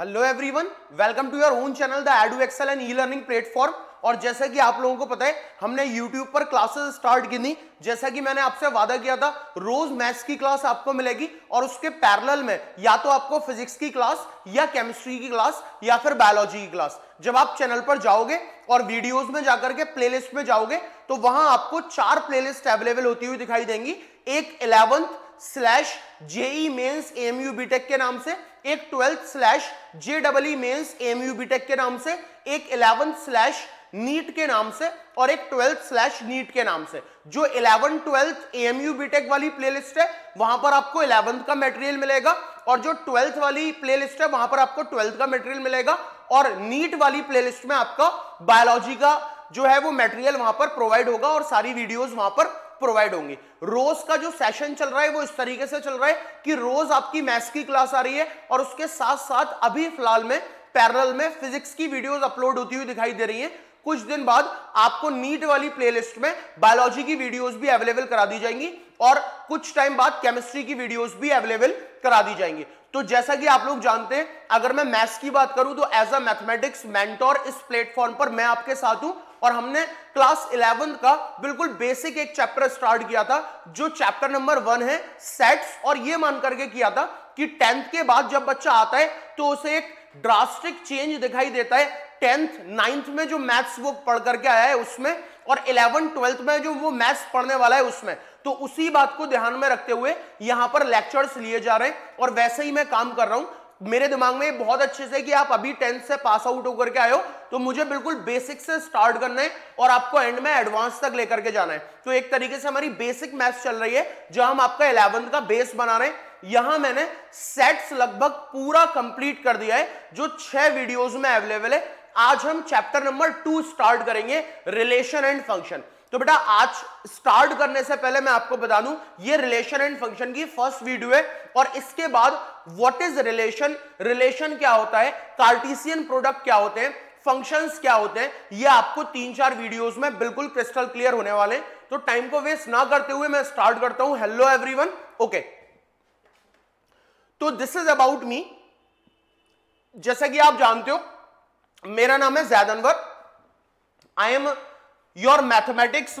Hello everyone welcome to your own channel the EduExcel and e learning platform और जैसा कि आप लोगों को पता है हमने यूट्यूब पर क्लासेस स्टार्ट की थी जैसा कि मैंने आपसे वादा किया था रोज मैथ्स की क्लास आपको मिलेगी और उसके पैरेलल में या तो आपको फिजिक्स की क्लास या केमिस्ट्री की क्लास या फिर बायोलॉजी की क्लास जब आप चैनल पर जाओगे और वीडियोज में जाकर के प्ले में जाओगे तो वहां आपको चार प्ले अवेलेबल होती हुई दिखाई देंगी एक eleventh slash JEE mains M U BTech के नाम से एक twelfth slash J double mains M U BTech के नाम से एक इलेवन स्लैश नीट के नाम से और एक ट्वेल्थ स्लैश नीट के नाम से जो eleven twelfth M U BTech वाली प्लेलिस्ट है वहां पर आपको इलेवंथ का मटेरियल मिलेगा और जो ट्वेल्थ वाली प्लेलिस्ट है वहां पर आपको ट्वेल्थ का मटेरियल मिलेगा और नीट वाली प्लेलिस्ट में आपका बायोलॉजी का जो है वो मटेरियल वहां पर प्रोवाइड होगा और सारी वीडियोस वहां पर प्रोवाइड होंगे रोज का जो सेशन चल रहा है वो इस तरीके से चल रहा है कि रोज आपकी मैथ्स की क्लास आ रही है और उसके साथ साथ अभी फिलहाल में पैरल में फिजिक्स की वीडियोस अपलोड होती हुई दिखाई दे रही है कुछ दिन बाद आपको नीट वाली प्लेलिस्ट में बायोलॉजी की वीडियोस भी अवेलेबल करा दी जाएंगी और कुछ टाइम बाद केमिस्ट्री की वीडियोस भी अवेलेबल करा दी जाएंगी तो जैसा कि आप लोग जानते हैं अगर मैं मैथ्स की बात करूं तो एज अ मैथमेटिक्स मेंटोर इस प्लेटफॉर्म पर मैं आपके साथ हूं और हमने क्लास इलेवन का बिल्कुल बेसिक एक चैप्टर स्टार्ट किया था जो चैप्टर नंबर वन है सेट्स और ये मान करके किया था कि टेंथ के बाद जब बच्चा आता है तो उसे एक ड्रास्टिक चेंज दिखाई देता है टेंथ नाइन्थ में जो मैथ्स वो पढ़ करके आया है उसमें और इलेवन ट्वेल्थ में जो वो मैथ्स पढ़ने वाला है उसमें तो उसी बात को ध्यान में रखते हुए यहां पर लेक्चर्स लिए जा रहे हैं और वैसे ही मैं काम कर रहा हूं मेरे दिमाग में बहुत अच्छे से कि आप अभी टेंथ से पास आउट होकर के आए हो तो मुझे बिल्कुल बेसिक से स्टार्ट करना है और आपको एंड में एडवांस तक लेकर के जाना है तो एक तरीके से हमारी बेसिक मैथ्स चल रही है जहां हम आपका इलेवंथ का बेस बना रहे हैं यहां मैंने सेट्स लगभग पूरा कंप्लीट कर दिया है जो छह वीडियोस में अवेलेबल है आज हम चैप्टर नंबर टू स्टार्ट करेंगे रिलेशन एंड फंक्शन तो बेटा आज स्टार्ट करने से पहले मैं आपको बता दूं ये रिलेशन एंड फंक्शन की फर्स्ट वीडियो है और इसके बाद व्हाट इज रिलेशन रिलेशन क्या होता है कार्टिसियन प्रोडक्ट क्या होते हैं फंक्शंस क्या होते हैं ये आपको तीन चार वीडियोस में बिल्कुल क्रिस्टल क्लियर होने वाले हैं तो टाइम को वेस्ट ना करते हुए मैं स्टार्ट करता हूं हेलो एवरी ओके तो दिस इज अबाउट मी जैसा कि आप जानते हो मेरा नाम है Zaid Anwar I am mathematics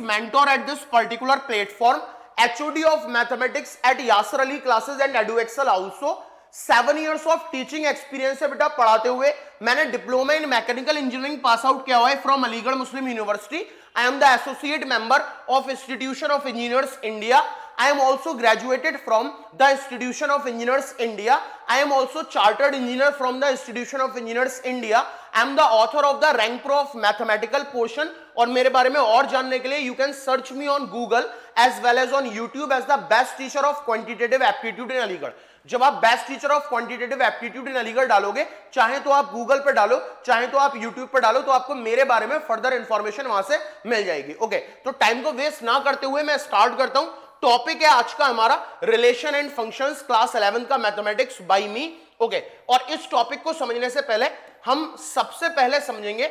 mathematics mentor at this particular platform HOD of mathematics at Yasser Ali classes and EduExcel also seven years of teaching experience है बेटा पढ़ाते हुए मैंने diploma in mechanical engineering pass out किया हुआ है from Aligarh Muslim university I am the associate member of institution of engineers India I am also graduated from the institution of engineers India I am also chartered engineer from the institution of engineers India I am the author of the rank pro of mathematical portion और मेरे बारे में और जानने के लिए you can search me on Google as well as on YouTube as the best teacher of quantitative aptitude in Aligarh जब आप best teacher of quantitative aptitude in Aligarh डालोगे चाहे तो आप गूगल पर डालो चाहे तो आप यूट्यूब पर डालो तो आपको मेरे बारे में फर्दर इंफॉर्मेशन वहां से मिल जाएगी ओके okay, तो टाइम को वेस्ट ना करते हुए मैं स्टार्ट करता हूं टॉपिक है आज का हमारा relation and functions class eleven का मैथमेटिक्स बाय मी ओके और इस टॉपिक को समझने से पहले हम सबसे पहले समझेंगे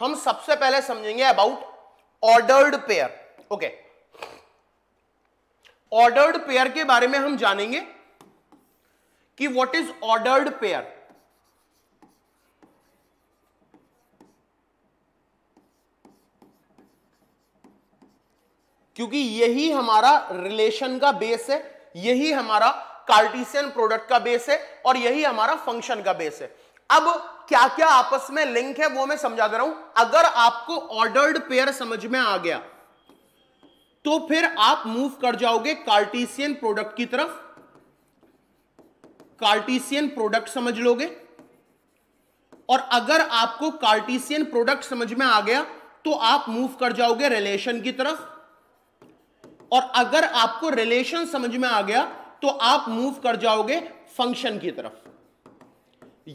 हम सबसे पहले समझेंगे about ordered pair okay ordered pair के बारे में हम जानेंगे कि व्हाट इज ऑर्डर्ड पेयर क्योंकि यही हमारा रिलेशन का बेस है यही हमारा कार्टिसियन प्रोडक्ट का बेस है और यही हमारा फंक्शन का बेस है अब क्या क्या आपस में लिंक है वो मैं समझा दे रहा हूं अगर आपको ऑर्डर्ड पेयर समझ में आ गया तो फिर आप मूव कर जाओगे कार्टिसियन प्रोडक्ट की तरफ कार्टिसियन प्रोडक्ट समझ लोगे और अगर आपको कार्टिसियन प्रोडक्ट समझ में आ गया तो आप मूव कर जाओगे रिलेशन की तरफ और अगर आपको रिलेशन समझ में आ गया तो आप मूव कर जाओगे फंक्शन की तरफ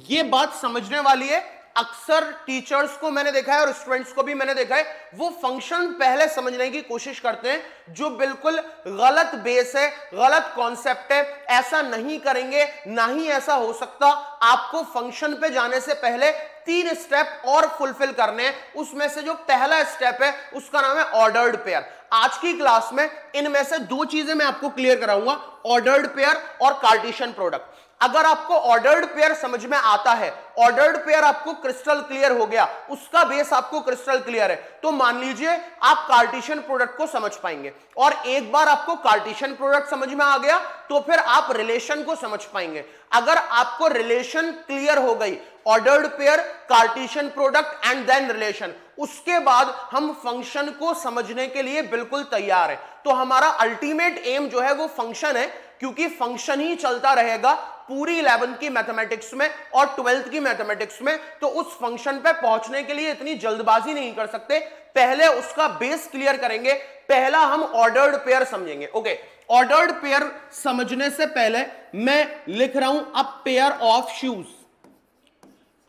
यह बात समझने वाली है अक्सर टीचर्स को मैंने देखा है और स्टूडेंट्स को भी मैंने देखा है वो फंक्शन पहले समझने की कोशिश करते हैं जो बिल्कुल गलत बेस है गलत कॉन्सेप्ट है ऐसा नहीं करेंगे ना ही ऐसा हो सकता आपको फंक्शन पे जाने से पहले तीन स्टेप और फुलफिल करने हैं उसमें से जो पहला स्टेप है उसका नाम है ऑर्डर्ड पेयर आज की क्लास में इनमें से दो चीजें मैं आपको क्लियर कराऊंगा ऑर्डर्ड पेयर और कार्टिशन प्रोडक्ट अगर आपको ऑर्डर्ड पेयर समझ में आता है ऑर्डर्ड पेयर आपको क्रिस्टल क्लियर हो गया उसका बेस आपको क्रिस्टल क्लियर है तो मान लीजिए आप कार्टिशियन प्रोडक्ट को समझ पाएंगे और एक बार आपको कार्टिशन प्रोडक्ट समझ में आ गया तो फिर आप रिलेशन को समझ पाएंगे अगर आपको रिलेशन क्लियर हो गई ordered pair Cartesian product and then relation उसके बाद हम फंक्शन को समझने के लिए बिल्कुल तैयार है तो हमारा अल्टीमेट एम जो है वो फंक्शन है क्योंकि फंक्शन ही चलता रहेगा पूरी इलेवंथ की मैथमेटिक्स में और ट्वेल्थ की मैथमेटिक्स में तो उस फंक्शन पे पहुंचने के लिए इतनी जल्दबाजी नहीं कर सकते पहले उसका बेस क्लियर करेंगे पहला हम ऑर्डर्ड पेयर समझेंगे ओके ऑर्डर्ड पेयर समझने से पहले मैं लिख रहा हूं a pair of shoes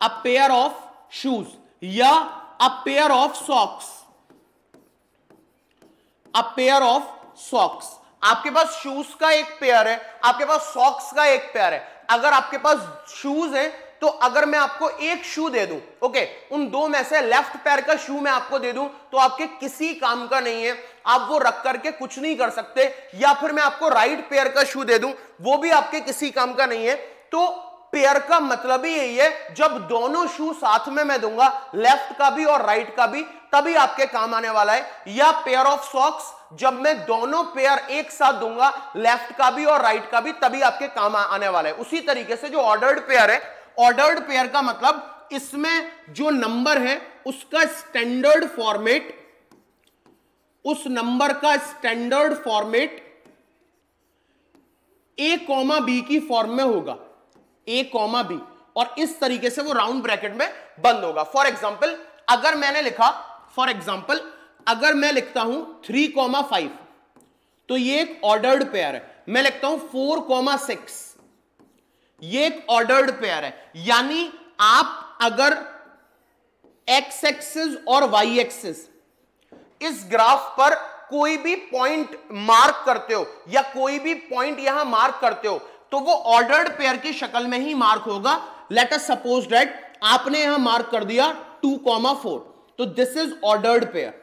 a pair of shoes या a pair of socks a pair of socks आपके पास शूज का एक पेयर है आपके पास सॉक्स का एक पेयर है अगर आपके पास शूज है तो अगर मैं आपको एक शू दे दूं ओके उन दो में से लेफ्ट पैर का शू मैं आपको दे दूं तो आपके किसी काम का नहीं है आप वो रख करके कुछ नहीं कर सकते या फिर मैं आपको राइट पैर का शू दे दूं वो भी आपके किसी काम का नहीं है तो पेयर का मतलब ही यही है जब दोनों शू साथ में मैं दूंगा लेफ्ट का भी और राइट का भी तभी आपके काम आने वाला है या पेयर ऑफ सॉक्स जब मैं दोनों पेयर एक साथ दूंगा लेफ्ट का भी और राइट का भी तभी आपके काम आने वाला है उसी तरीके से जो ऑर्डर्ड पेयर है ऑर्डर्ड पेयर का मतलब इसमें जो नंबर है उसका स्टैंडर्ड फॉर्मेट उस नंबर का standard format A comma B की फॉर्म में होगा ए कॉमा बी और इस तरीके से वो राउंड ब्रैकेट में बंद होगा फॉर एग्जाम्पल अगर मैंने लिखा फॉर एग्जाम्पल अगर मैं लिखता हूं थ्री कॉमा फाइव तो ये एक ऑर्डर्ड पेयर है मैं लिखता हूं फोर कॉमा सिक्स ये एक ऑर्डर्ड पेयर है यानी आप अगर एक्स एक्सिस और वाई एक्सिस इस ग्राफ पर कोई भी पॉइंट मार्क करते हो या कोई भी पॉइंट यहां मार्क करते हो तो वो ऑर्डर्ड पेयर की शक्ल में ही मार्क होगा लेट अस सपोज डेट आपने यहां मार्क कर दिया टू कॉमा फोर तो दिस इज ऑर्डर्ड पेयर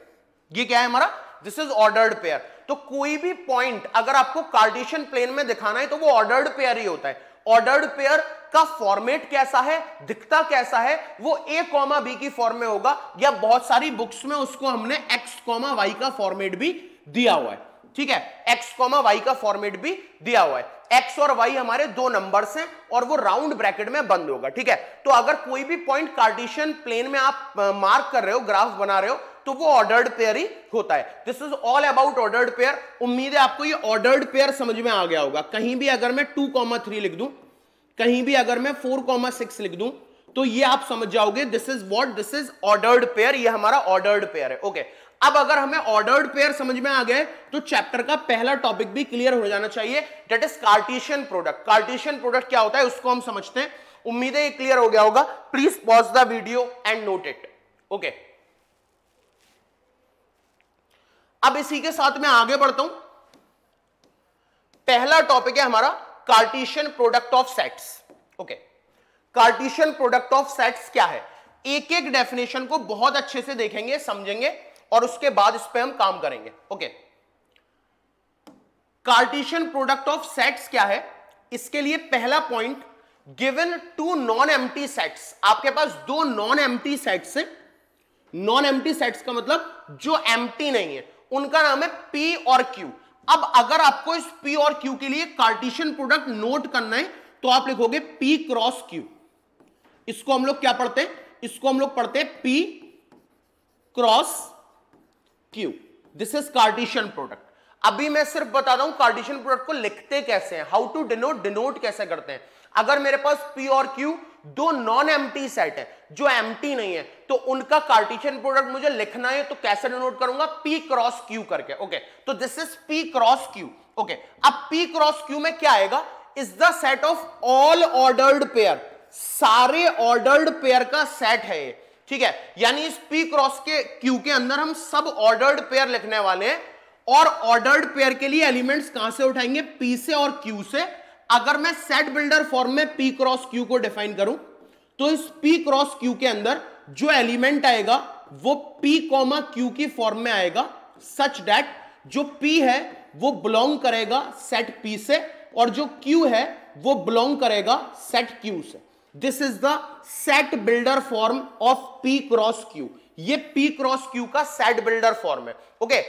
ये क्या है हमारा दिस इज ऑर्डर्ड पेयर तो कोई भी पॉइंट अगर आपको कार्टेशियन प्लेन में दिखाना है तो वो ऑर्डर्ड पेयर ही होता है ऑर्डर्ड पेयर का फॉर्मेट कैसा है दिखता कैसा है वो ए कॉमा बी की फॉर्म में होगा या बहुत सारी बुक्स में उसको हमने एक्स कॉमा वाई का फॉर्मेट भी दिया हुआ है ठीक है एक्स कॉमा वाई का फॉर्मेट भी दिया हुआ है एक्स और वाई हमारे दो नंबर्स हैं और वो राउंड ब्रैकेट में बंद होगा ठीक है तो अगर कोई भी पॉइंट कार्टिशियन प्लेन में आप मार्क कर रहे हो ग्राफ बना रहे हो तो वो ऑर्डर्ड पेयर ही होता है this is all about ordered pair उम्मीद है आपको ये ऑर्डर्ड पेयर समझ में आ गया होगा कहीं भी अगर मैं टू कॉमा थ्री लिख दू कहीं भी अगर मैं फोर कॉमा सिक्स लिख दू तो ये आप समझ जाओगे this is what this is ordered pair ये हमारा ऑर्डर्ड पेयर है ओके okay. अब अगर हमें ऑर्डर्ड पेयर समझ में आ गए तो चैप्टर का पहला टॉपिक भी क्लियर हो जाना चाहिए that is Cartesian product Cartesian product क्या होता है उसको हम समझते हैं उम्मीद है क्लियर हो गया होगा please pause the video and note it okay अब इसी के साथ मैं आगे बढ़ता हूं पहला टॉपिक है हमारा Cartesian product of sets okay Cartesian product of sets क्या है एक एक डेफिनेशन को बहुत अच्छे से देखेंगे समझेंगे और उसके बाद इस पर हम काम करेंगे okay Cartesian product of sets क्या है इसके लिए पहला पॉइंट गिवन टू नॉन एम सेट्स आपके पास दो नॉन एम सेट्स हैं नॉन एम सेट्स का मतलब जो एम नहीं है उनका नाम है पी और क्यू अब अगर आपको इस पी और क्यू के लिए कार्टिशियन प्रोडक्ट नोट करना है तो आप लिखोगे पी क्रॉस क्यू इसको हम लोग क्या पढ़ते हैं इसको हम लोग पढ़ते हैं P cross Q this is Cartesian product अभी मैं सिर्फ बता रहा हूं प्रोडक्ट को लिखते कैसे हैं हाउ टू डिनोट डिनोट कैसे करते हैं अगर मेरे पास पी और क्यू दो नॉन एम सेट है जो एम नहीं है तो उनका कार्टिशियन प्रोडक्ट मुझे लिखना है तो कैसे डिनोट करूंगा पी क्रॉस क्यू करके ओके तो this is P cross Q okay अब पी क्रॉस क्यू में क्या आएगा is the set of all ordered pair सारे ऑर्डर्ड पेयर का सेट है ये ठीक है यानी इस पी क्रॉस के क्यू के अंदर हम सब ऑर्डर्ड पेयर लिखने वाले हैं और ऑर्डर्ड पेयर के लिए एलिमेंट्स कहां से उठाएंगे पी से और क्यू से अगर मैं सेट बिल्डर फॉर्म में पी क्रॉस क्यू को डिफाइन करूं तो इस पी क्रॉस क्यू के अंदर जो एलिमेंट आएगा वो पी कॉमा क्यू की फॉर्म में आएगा सच डैट जो पी है वो बिलोंग करेगा सेट पी से और जो क्यू है वो बिलोंग करेगा सेट क्यू से this is the set builder form of P cross Q ये पी क्रॉस क्यू का सेट बिल्डर फॉर्म है ओके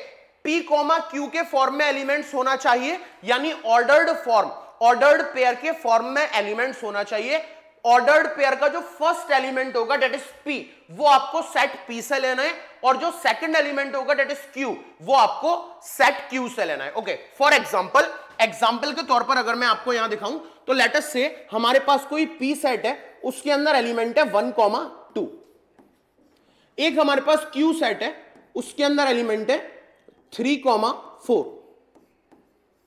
पी कॉमा क्यू के फॉर्म में एलिमेंट्स होना चाहिए यानी ऑर्डर्ड फॉर्म ऑर्डर्ड पेयर के फॉर्म में एलिमेंट्स होना चाहिए ऑर्डर्ड पेयर का जो फर्स्ट एलिमेंट होगा डेट इज पी वो आपको सेट पी से लेना है और जो सेकंड एलिमेंट होगा डेट इज क्यू वो आपको सेट क्यू से लेना है ओके फॉर एग्जाम्पल एग्जाम्पल के तौर पर अगर मैं आपको यहां दिखाऊं तो लेटस से हमारे पास कोई पी सेट है उसके अंदर एलिमेंट है वन कॉमा टू एक हमारे पास क्यू सेट है उसके अंदर एलिमेंट है थ्री कॉमा फोर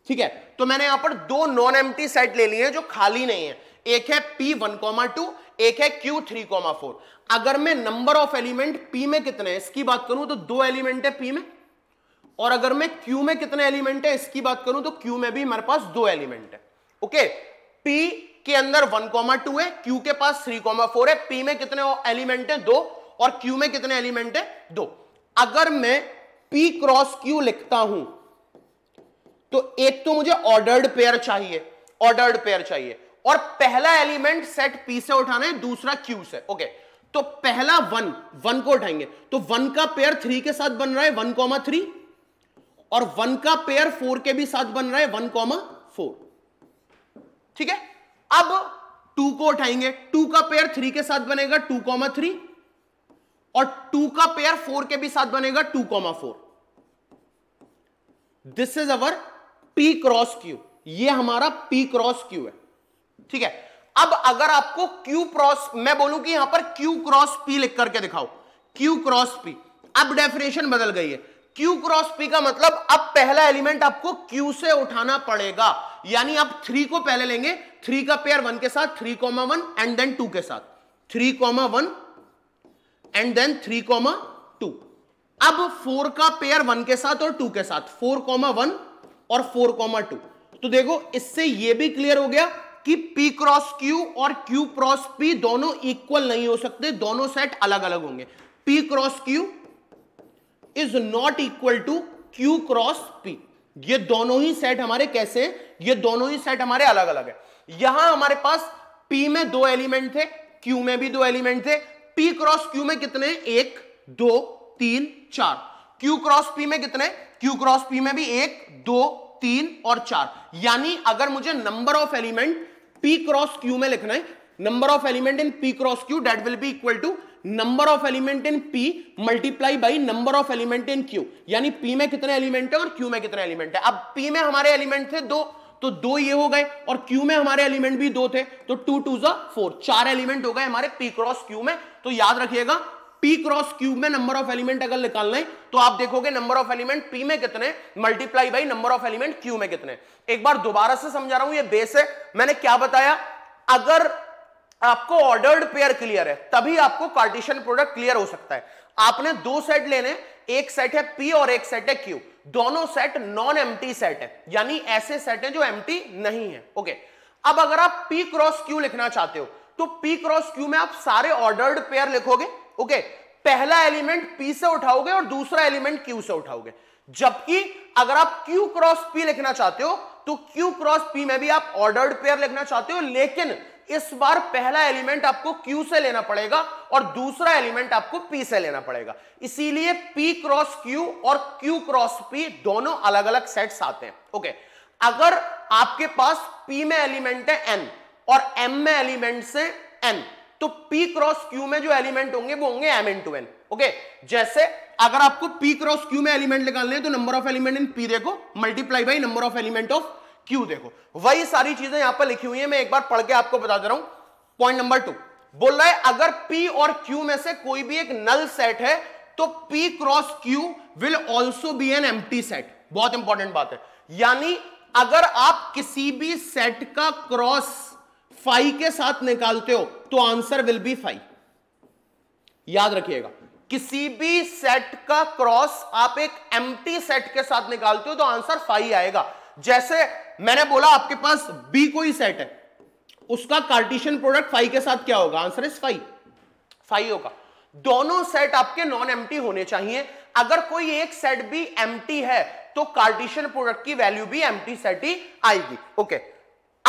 ठीक है तो मैंने यहां पर दो नॉन एम सेट ले लिए जो खाली नहीं है एक है पी वन कॉमा टू एक है क्यू थ्री कॉमा फोर अगर मैं नंबर ऑफ एलिमेंट पी में कितने है? इसकी बात करूं तो दो एलिमेंट है पी में और अगर मैं क्यू में कितने एलिमेंट है इसकी बात करूं तो क्यू में भी हमारे पास दो एलिमेंट है ओके P के अंदर वन कॉमा टू है क्यू के पास थ्री कॉमा फोर है पी में कितने एलिमेंट है दो और क्यू में कितने एलिमेंट है दो अगर मैं पी क्रॉस क्यू लिखता हूं तो एक तो मुझे ऑर्डर्ड पेयर चाहिए ऑर्डर्ड पेयर चाहिए और पहला एलिमेंट सेट पी से उठाना है दूसरा क्यू से ओके तो पहला वन वन को उठाएंगे तो वन का पेयर थ्री के साथ बन रहा है वन कॉमा थ्री और वन का पेयर फोर के भी साथ बन रहा है वन कॉमा फोर ठीक है अब टू को उठाएंगे टू का पेयर थ्री के साथ बनेगा टू कॉमा थ्री और टू का पेयर फोर के भी साथ बनेगा two comma four this is our P cross Q ये हमारा पी क्रॉस क्यू है ठीक है अब अगर आपको क्यू क्रॉस मैं बोलूं कि यहां पर क्यू क्रॉस पी लिख करके दिखाओ क्यू क्रॉस पी अब डेफिनेशन बदल गई है क्यू क्रॉस पी का मतलब अब पहला एलिमेंट आपको क्यू से उठाना पड़ेगा यानी आप थ्री को पहले लेंगे थ्री का पेयर वन के साथ three comma one and then two के साथ three comma one and then three comma two अब फोर का पेयर वन के साथ और टू के साथ फोर कॉमा वन और फोर कॉमा टू तो देखो इससे यह भी क्लियर हो गया कि P क्रॉस Q और Q क्रॉस P दोनों इक्वल नहीं हो सकते दोनों सेट अलग अलग होंगे P cross Q is not equal to Q cross P ये दोनों ही सेट हमारे कैसे ये दोनों ही सेट हमारे अलग अलग है यहां हमारे पास पी में दो एलिमेंट थे क्यू में भी दो एलिमेंट थे पी क्रॉस क्यू में कितने एक दो तीन चार क्यू क्रॉस पी में कितने क्यू क्रॉस पी में भी एक दो तीन और चार यानी अगर मुझे number of element P cross Q में लिखना है number of element in P cross Q that will be equal to number of element in P multiply by number of element in Q यानी पी में कितने element है और Q में कितने एलिमेंट है अब पी में हमारे एलिमेंट थे दो तो दो ये हो गए और क्यू में हमारे एलिमेंट भी दो थे तो टू टू जो फोर चार एलिमेंट हो गए हमारे पी क्रॉस क्यू में तो याद रखिएगा पी क्रॉस क्यूब में नंबर ऑफ एलिमेंट अगर निकालना है तो आप देखोगे नंबर ऑफ एलिमेंट पी में कितने multiply by number of element Q में कितने एक बार दोबारा से समझा रहा हूं ये बेस है मैंने क्या बताया अगर आपको ऑर्डर्ड पेयर क्लियर है तभी आपको कार्टिशन प्रोडक्ट क्लियर हो सकता है आपने दो सेट लेने एक सेट है पी और एक सेट है क्यू दोनों सेट नॉन एम सेट है यानी ऐसे सेट है जो एम नहीं है ओके अब अगर आप पी क्रॉस क्यू लिखना चाहते हो तो पी क्रॉस क्यू में आप सारे ऑर्डर्ड पेयर लिखोगे ओके पहला एलिमेंट पी से उठाओगे और दूसरा एलिमेंट क्यू से उठाओगे जबकि अगर आप क्यू क्रॉस पी लिखना चाहते हो तो क्यू क्रॉस पी में भी आप ऑर्डर्ड पेयर लिखना चाहते हो लेकिन इस बार पहला एलिमेंट आपको Q से लेना पड़ेगा और दूसरा एलिमेंट आपको P से लेना पड़ेगा इसीलिए P क्रॉस Q और Q क्रॉस P दोनों अलग अलग सेट्स आते हैं ओके अगर आपके पास P में एलिमेंट है N और M में एलिमेंट से N तो P क्रॉस Q में जो एलिमेंट होंगे वो होंगे M इंटू एन ओके जैसे अगर आपको P क्रॉस Q में एलिमेंट निकालने हैं तो number of element in P देखो multiply by number of element of Q देखो वही सारी चीजें यहां पर लिखी हुई है मैं एक बार पढ़ के आपको बता दे रहा हूं पॉइंट नंबर टू बोल रहा है अगर पी और क्यू में से कोई भी एक नल सेट है तो P cross Q will also be an एम सेट बहुत इंपॉर्टेंट बात है यानी अगर आप किसी भी सेट का क्रॉस फाई के साथ निकालते हो तो आंसर विल बी फाई याद रखिएगा किसी भी सेट का क्रॉस आप एक एम सेट के साथ निकालते हो तो आंसर फाई आएगा जैसे मैंने बोला आपके पास बी कोई सेट है उसका कार्टिशियन प्रोडक्ट फाइव के साथ क्या होगा आंसर इज फाइव फाइव होगा दोनों सेट आपके नॉन एम होने चाहिए अगर कोई एक सेट भी एम है तो कार्टिशियन प्रोडक्ट की वैल्यू भी टी सेट ही आएगी ओके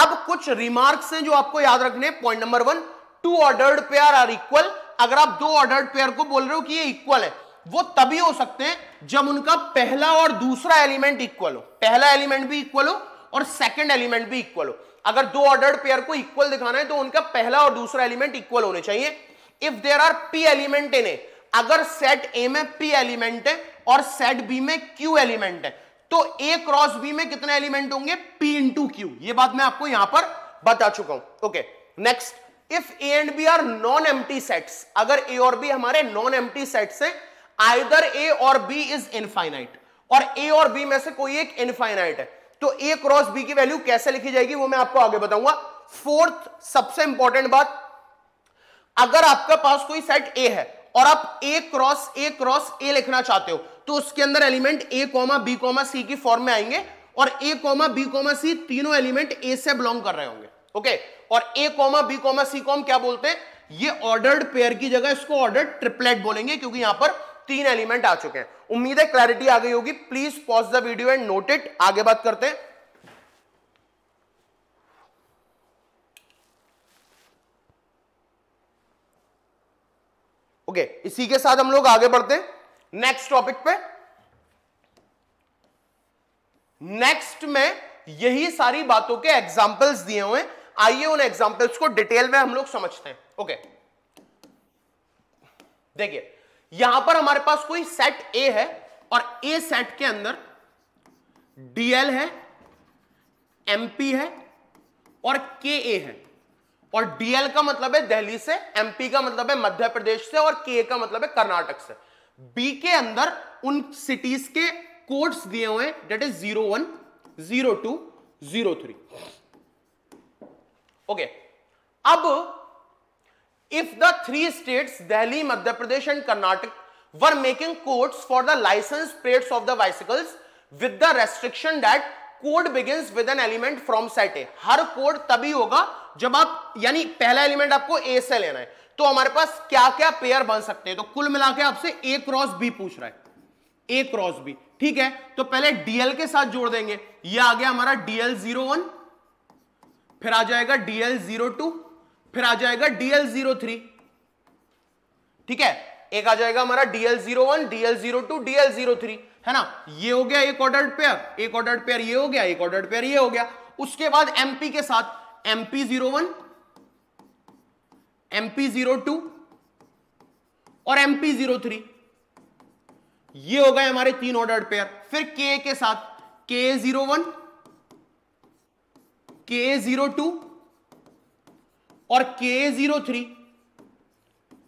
अब कुछ रिमार्क्स हैं जो आपको याद रखने point number one two ordered pair are equal अगर आप दो ऑर्डर्ड पेयर को बोल रहे हो कि ये इक्वल है वो तभी हो सकते हैं जब उनका पहला और दूसरा एलिमेंट इक्वल हो पहला एलिमेंट भी इक्वल हो और सेकंड एलिमेंट भी इक्वल हो अगर दो ऑर्डर्ड पेयर को इक्वल दिखाना है तो उनका पहला और दूसरा एलिमेंट इक्वल होने चाहिए if there are P element in A अगर सेट ए में पी एलिमेंट है और सेट बी में क्यू एलिमेंट है तो ए क्रॉस बी में कितने एलिमेंट होंगे पी इंटू क्यू ये बात मैं आपको यहां पर बता चुका हूं okay next if A and B are non empty sets अगर ए और बी हमारे नॉन एम्प्टी सेट्स हैं आइदर ए और बी इज इनफाइनाइट और ए और बी में से कोई एक इनफाइनाइट है तो ए क्रॉस बी की वैल्यू कैसे लिखी जाएगी वो मैं आपको आगे बताऊंगा फोर्थ सबसे इंपॉर्टेंट बात अगर आपके पास कोई सेट ए है और आप ए क्रॉस ए क्रॉस ए लिखना चाहते हो तो उसके अंदर element A comma B comma C की फॉर्म में आएंगे और A comma B comma C तीनों एलिमेंट ए से बिलोंग कर रहे होंगे ओके और A comma B comma C कॉम क्या बोलते हैं ये ऑर्डर्ड पेयर की जगह इसको ऑर्डर्ड ट्रिपलेट बोलेंगे क्योंकि यहां पर तीन एलिमेंट आ चुके हैं उम्मीद है क्लैरिटी आ गई होगी please pause the video and note it आगे बात करते हैं ओके okay, इसी के साथ हम लोग आगे बढ़ते हैं नेक्स्ट टॉपिक पे नेक्स्ट में यही सारी बातों के एग्जाम्पल्स दिए हुए हैं आइए उन एग्जाम्पल्स को डिटेल में हम लोग समझते हैं ओके okay. देखिए यहां पर हमारे पास कोई सेट ए है और ए सेट के अंदर डीएल है एमपी है और के ए है और डीएल का मतलब है दिल्ली से एमपी का मतलब है मध्य प्रदेश से और के का मतलब है कर्नाटक से बी के अंदर उन सिटीज के कोड्स दिए हुए that is zero one zero two zero three okay अब if the three state Delhi Madhya Pradesh and Karnataka were making codes for the licence plates of the bicycles with the restriction that code begins with an element from set A हर code तभी होगा जब आप यानी पहला element आपको ए से लेना है तो हमारे पास क्या क्या पेयर बन सकते हैं तो कुल मिला के आपसे ए क्रॉस बी पूछ रहा है ए क्रॉस बी ठीक है तो पहले डीएल के साथ जोड़ देंगे ये आ गया हमारा डीएल जीरो वन फिर आ जाएगा डीएल जीरो टू फिर आ जाएगा डीएल जीरो थ्री ठीक है एक आ जाएगा हमारा DL zero one DL zero two DL zero three है ना ये हो गया एक ऑर्डर्ड पेयर एक ऑर्डर्ड पेयर ये हो गया एक ऑर्डर्ड पेयर ये हो गया उसके बाद एमपी के साथ MP zero one MP zero two और एमपी जीरो थ्री ये हो गए हमारे तीन ऑर्डर्ड पेयर फिर के के साथ K zero one K zero two और के जीरो थ्री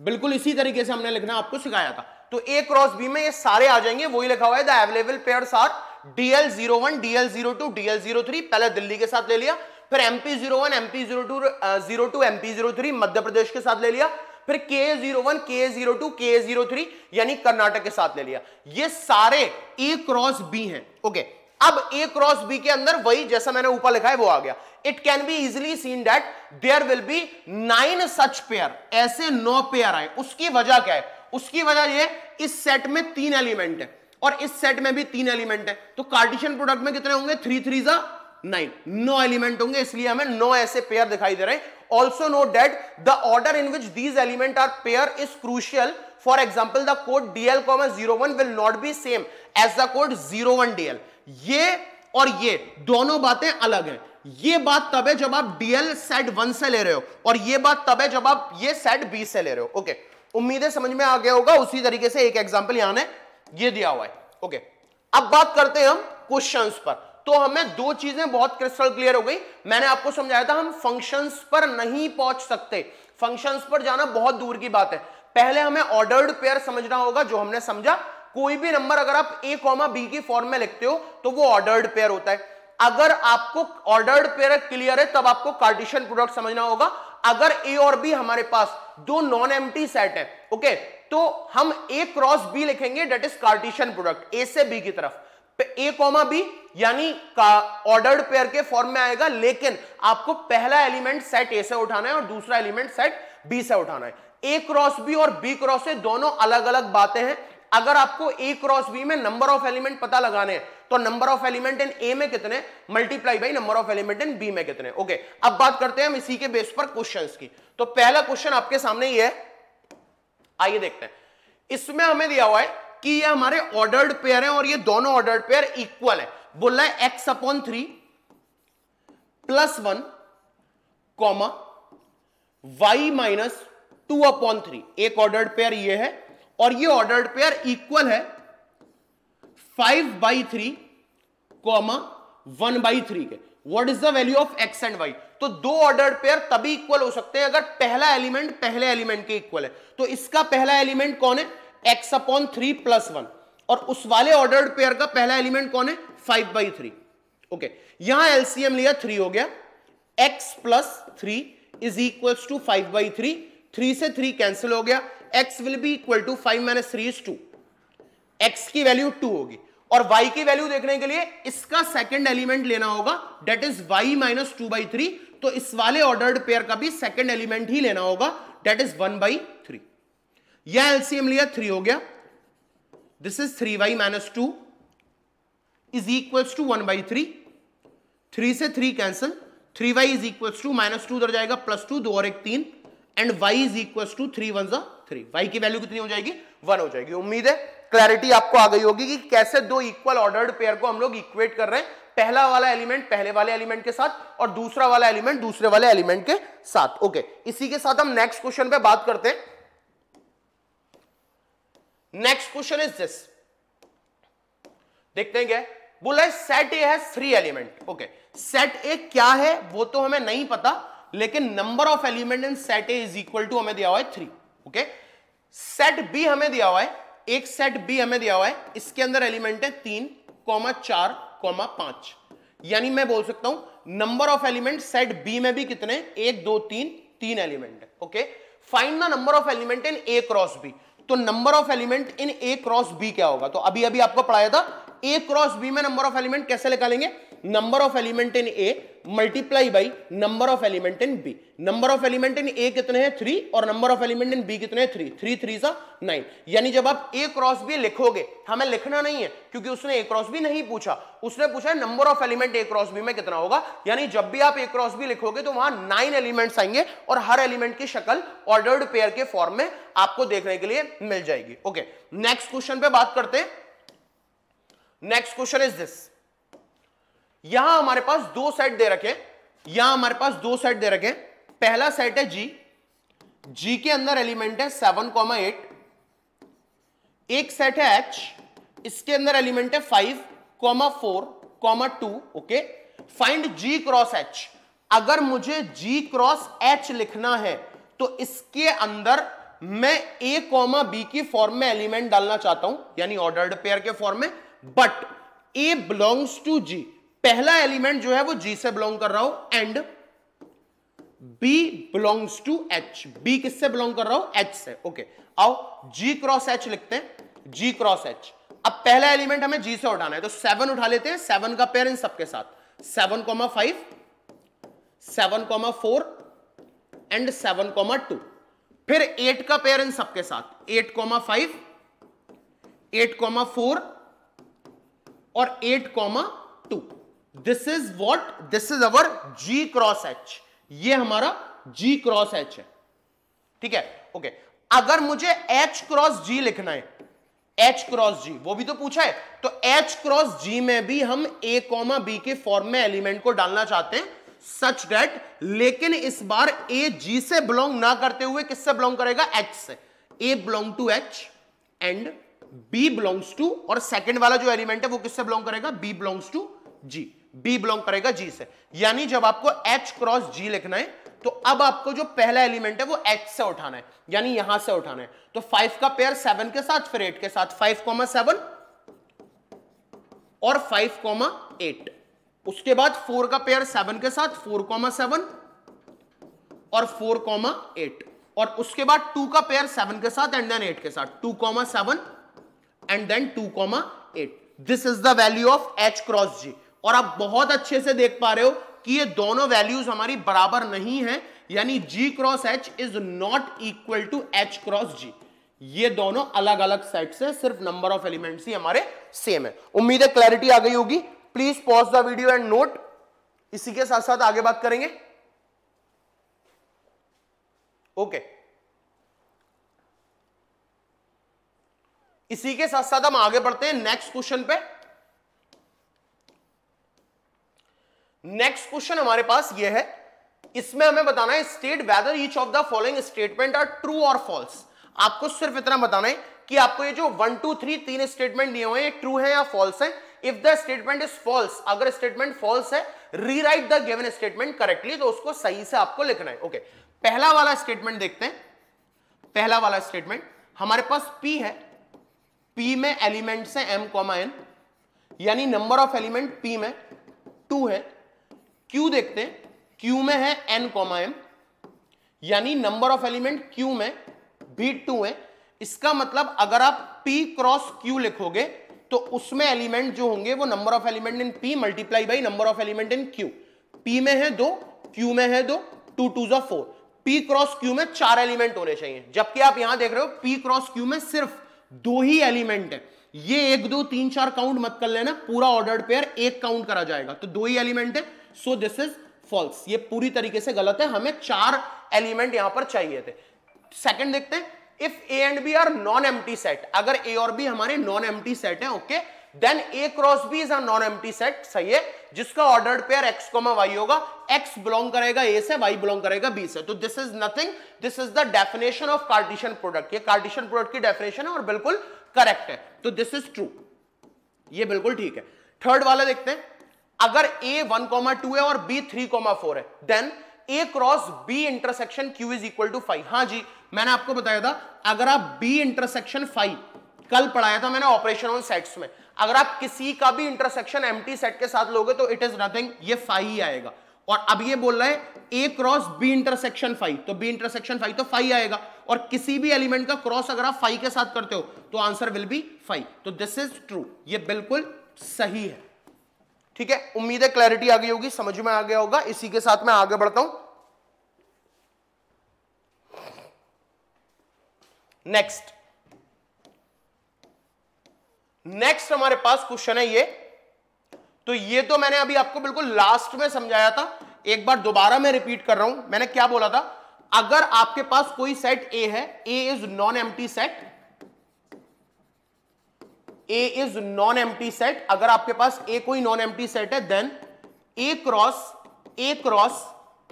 बिल्कुल इसी तरीके से हमने लिखना आपको सिखाया था तो ए क्रॉस बी में ये सारे आ जाएंगे वही लिखा हुआ है the available pair are DL zero one DL zero two DL zero three पहले दिल्ली के साथ ले लिया फिर MP zero one MP zero two zero two MP zero three Madhya Pradesh के साथ ले लिया फिर K zero one K zero two K zero three यानी कर्नाटक के साथ ले लिया ये सारे ए क्रॉस बी हैं ओके okay. अब ए क्रॉस बी के अंदर वही जैसा मैंने ऊपर लिखा है वो आ गया it can be easily seen that there will be nine such pair ऐसे नौ पेयर आए उसकी वजह क्या है उसकी वजह ये इस सेट में तीन एलिमेंट है और इस सेट में भी तीन एलिमेंट है तो कार्टिशन प्रोडक्ट में कितने होंगे थ्री थ्री जा नाइन नौ एलिमेंट होंगे इसलिए हमें नौ ऐसे पेयर दिखाई दे रहे हैं also know that the order in which these element are pair is crucial for example the code DL zero one will not be same as the code zero one DL ये और ये दोनों बातें अलग हैं ये बात तब है जब आप डीएल सेट वन से ले रहे हो और ये बात तब है जब आप ये सेट बी से ले रहे हो ओके उम्मीद है समझ में आ गया होगा उसी तरीके से एक एग्जाम्पल यहां ने ये दिया हुआ है ओके अब बात करते हैं हम क्वेश्चन पर तो हमें दो चीजें बहुत क्रिस्टल क्लियर हो गई मैंने आपको समझाया था हम फंक्शंस पर नहीं पहुंच सकते फंक्शंस पर जाना बहुत दूर की बात है पहले हमें ऑर्डर्ड पेयर समझना होगा जो हमने समझा कोई भी नंबर अगर आप ए कॉमा बी की फॉर्म में लिखते हो तो वो ऑर्डर्ड पेयर होता है अगर आपको ऑर्डर्ड पेयर क्लियर है तब आपको कार्टिशियन प्रोडक्ट समझना होगा अगर ए और बी हमारे पास दो नॉन एम सेट है ओके तो हम ए क्रॉस बी लिखेंगे that is Cartesian product A से बी की तरफ ए कॉमा बी यानी ऑर्डर्ड पेयर के फॉर्म में आएगा लेकिन आपको पहला एलिमेंट सेट ए से उठाना है और दूसरा एलिमेंट सेट बी से उठाना है ए क्रॉस बी और बी क्रॉस ए दोनों अलग अलग बातें हैं अगर आपको ए क्रॉस बी में नंबर ऑफ एलिमेंट पता लगाने हैं तो number of element in A में कितने multiply by number of element in B में कितने ओके अब बात करते हैं हम इसी के बेस पर क्वेश्चंस की तो पहला क्वेश्चन आपके सामने ये है आइए देखते हैं इसमें हमें दिया हुआ है कि ये हमारे ऑर्डर्ड पेयर हैं और ये दोनों ऑर्डर्ड पेयर इक्वल है बोल रहा है x upon three plus one comma y minus two upon three एक ऑर्डर्ड पेयर ये है और ये ऑर्डर्ड पेयर इक्वल है five by three comma one by three के what is the value of x and y तो दो ordered pair तभी इक्वल हो सकते हैं अगर पहला एलिमेंट पहले एलिमेंट के इक्वल है तो इसका पहला एलिमेंट कौन है x upon three plus one और उस वाले ऑर्डर्ड पेयर का पहला एलिमेंट कौन है फाइव बाई थ्री ओके यहां एलसीएम लिया थ्री हो गया x plus three is equal to five by three three से थ्री कैंसिल हो गया x will be equal to 5 minus 3 is 2. x की वैल्यू 2 होगी और y की वैल्यू देखने के लिए इसका सेकंड एलिमेंट लेना होगा that is y minus two by three तो इस वाले ऑर्डर्ड पेयर का भी सेकंड एलिमेंट ही लेना होगा डेट इज 1 बाई थ्री यह एलसीएम लिया 3 हो गया this is 3y y minus two is equals to one by three three से 3 cancel 3y y is equals to minus two उधर जाएगा प्लस टू दो और एक तीन and y is equals to three one सा थ्री वाई की value कितनी हो जाएगी वन हो जाएगी उम्मीद है क्लैरिटी आपको आ गई होगी कि कैसे दो इक्वल ऑर्डर्ड पेयर को हम लोग इक्वेट कर रहे हैं पहला वाला एलिमेंट पहले वाले एलिमेंट के साथ और दूसरा वाला एलिमेंट दूसरे वाले एलिमेंट के साथ ओके इसी के साथ हम नेक्स्ट क्वेश्चन पे बात करते हैं नेक्स्ट क्वेश्चन इज दिस देखते हैं क्या बोला है सेट ए है three element okay set A क्या है वो तो हमें नहीं पता लेकिन number of element in set A is equal to हमें दिया हुआ है थ्री ओके सेट बी हमें दिया हुआ है एक सेट बी हमें दिया हुआ है इसके अंदर एलिमेंट है तीन कॉमा चार कॉमा पांच यानी मैं बोल सकता हूं number of element set B में भी कितने एक दो तीन तीन एलिमेंट है okay find the number of element in A cross B तो number of element in A cross B क्या होगा तो अभी अभी आपको पढ़ाया था ए क्रॉस बी में नंबर ऑफ एलिमेंट कैसे निकालेंगे number of element in A multiply by number of element in B number of element in ए कितने हैं थ्री और number of element in B कितने थ्री थ्री थ्री सा nine यानी जब आप ए क्रॉस बी लिखोगे हमें लिखना नहीं है क्योंकि उसने ए क्रॉस बी नहीं पूछा उसने पूछा है number of element A cross B में कितना होगा यानी जब भी आप ए क्रॉस बी लिखोगे तो वहां नाइन एलिमेंट्स आएंगे और हर एलिमेंट की शक्ल ऑर्डर्ड पेयर के फॉर्म में आपको देखने के लिए मिल जाएगी ओके नेक्स्ट क्वेश्चन पे बात करते नेक्स्ट क्वेश्चन इज दिस यहां हमारे पास दो सेट दे रखे यहां हमारे पास दो सेट दे रखे पहला सेट है जी जी के अंदर एलिमेंट है सेवन कॉमा एट एक सेट है एच इसके अंदर एलिमेंट है five comma four comma two okay find G cross H अगर मुझे जी क्रॉस एच लिखना है तो इसके अंदर मैं ए कॉमा बी की फॉर्म में एलिमेंट डालना चाहता हूं यानी ऑर्डर्ड पेयर के फॉर्म में but A belongs to G पहला एलिमेंट जो है वो जी से बिलोंग कर रहा हूं and B belongs to H B किससे बिलोंग कर रहा हूं एच से ओके आओ जी क्रॉस एच लिखते हैं जी क्रॉस एच अब पहला एलिमेंट हमें जी से उठाना है तो सेवन उठा लेते हैं सेवन का पेयर इन सबके साथ seven comma five seven comma four and seven comma two फिर एट का पेयर इन सबके साथ eight comma five eight comma four और eight comma two this is what this is our G cross H ये हमारा जी क्रॉस एच है ठीक है ओके अगर मुझे एच क्रॉस जी लिखना है एच क्रॉस जी वो भी तो पूछा है तो एच क्रॉस जी में भी हम ए कॉमा बी के फॉर्म में एलिमेंट को डालना चाहते हैं सच डेट लेकिन इस बार ए जी से बिलोंग ना करते हुए किससे बिलोंग करेगा एच से A belong to H and B belongs to और सेकंड वाला जो एलिमेंट है वो किससे बिलोंग करेगा B belongs to G B belong करेगा जी से यानी जब आपको एच क्रॉस जी लिखना है तो अब आपको जो पहला एलिमेंट है वो एच से उठाना है यानी यहां से उठाना है तो फाइव का पेयर सेवन के साथ फिर एट के साथ फाइव कॉमा सेवन और फाइव कॉमा एट उसके बाद फोर का पेयर सेवन के साथ फोर कॉमा सेवन और फोर कॉमा एट और उसके बाद टू का पेयर सेवन के साथ एंड देन एट के साथ two comma seven and then two comma eight this is the value of H cross G और आप बहुत अच्छे से देख पा रहे हो कि ये दोनों वैल्यूज हमारी बराबर नहीं है यानी g cross h is not equal to h cross g ये दोनों अलग अलग सेट से सिर्फ नंबर ऑफ एलिमेंट्स ही हमारे सेम है उम्मीद है क्लैरिटी आ गई होगी please pause the video and note इसी के साथ साथ आगे बात करेंगे ओके okay. इसी के साथ साथ हम आगे बढ़ते हैं नेक्स्ट क्वेश्चन पे नेक्स्ट क्वेश्चन हमारे पास ये है इसमें हमें बताना है state whether each of the following statement are true और फॉल्स आपको सिर्फ इतना बताना है कि आपको ये जो वन टू थ्री तीन स्टेटमेंट दिए हुए ट्रू है या फॉल्स है if the statement is false अगर स्टेटमेंट फॉल्स है rewrite the given statement correctly तो उसको सही से आपको लिखना है ओके okay. पहला वाला स्टेटमेंट देखते हैं पहला वाला स्टेटमेंट हमारे पास पी है पी में एलिमेंट्स हैं एम कॉमा एन यानी नंबर ऑफ एलिमेंट पी में टू है क्यू देखते हैं क्यू में है एन कॉमा एम यानी नंबर ऑफ एलिमेंट क्यू में भी टू है इसका मतलब अगर आप पी क्रॉस क्यू लिखोगे तो उसमें एलिमेंट जो होंगे वो number of element in P multiply by number of element in Q P में है दो क्यू में है दो टू टू जो फोर पी क्रॉस क्यू में चार एलिमेंट होने चाहिए जबकि आप यहां देख रहे हो पी क्रॉस क्यू में सिर्फ दो ही एलिमेंट है ये एक दो तीन चार काउंट मत कर लेना पूरा ऑर्डर्ड पेयर एक काउंट करा जाएगा तो दो ही एलिमेंट है सो दिस इज फॉल्स ये पूरी तरीके से गलत है हमें चार एलिमेंट यहां पर चाहिए थे सेकंड देखते हैं if A and B are non empty set अगर ए और बी हमारे नॉन एम्प्टी सेट है okay then A cross B is a non empty set सही है जिसका ordered pair x comma y होगा एक्स बिलोंग करेगा ए से वाई बिलोंग करेगा बी से तो this is nothing this is the definition of Cartesian product ये कार्टिशन प्रोडक्ट की डेफिनेशन है और बिल्कुल करेक्ट है तो दिस इज ट्रू ये बिल्कुल ठीक है थर्ड वाला देखते हैं अगर ए वन कॉमा टू है और बी थ्री कॉमा फोर है then A cross B intersection Q is equal to five हाँ जी मैंने आपको बताया था अगर आप बी इंटरसेक्शन फाइव कल पढ़ाया था मैंने ऑपरेशन ऑन सेट्स में अगर आप किसी का भी इंटरसेक्शन एम्प्टी सेट के साथ लोगे तो इट इज नथिंग ये फाइव ही आएगा और अब ये बोल रहा है A cross B intersection five तो बी इंटरसेक्शन फाइव तो फाइव आएगा और किसी भी एलिमेंट का क्रॉस अगर आप फाइव के साथ करते हो तो आंसर विल बी फाइव तो दिस इज ट्रू ये बिल्कुल सही है ठीक है उम्मीद है क्लैरिटी आ गई होगी समझ में आ गया होगा इसी के साथ मैं आगे बढ़ता हूं नेक्स्ट नेक्स्ट हमारे पास क्वेश्चन है ये तो ये तो मैंने अभी आपको बिल्कुल लास्ट में समझाया था एक बार दोबारा मैं रिपीट कर रहा हूं मैंने क्या बोला था अगर आपके पास कोई सेट ए है A is non empty set A is non empty set अगर आपके पास ए कोई नॉन एम्प्टी सेट है then A cross A cross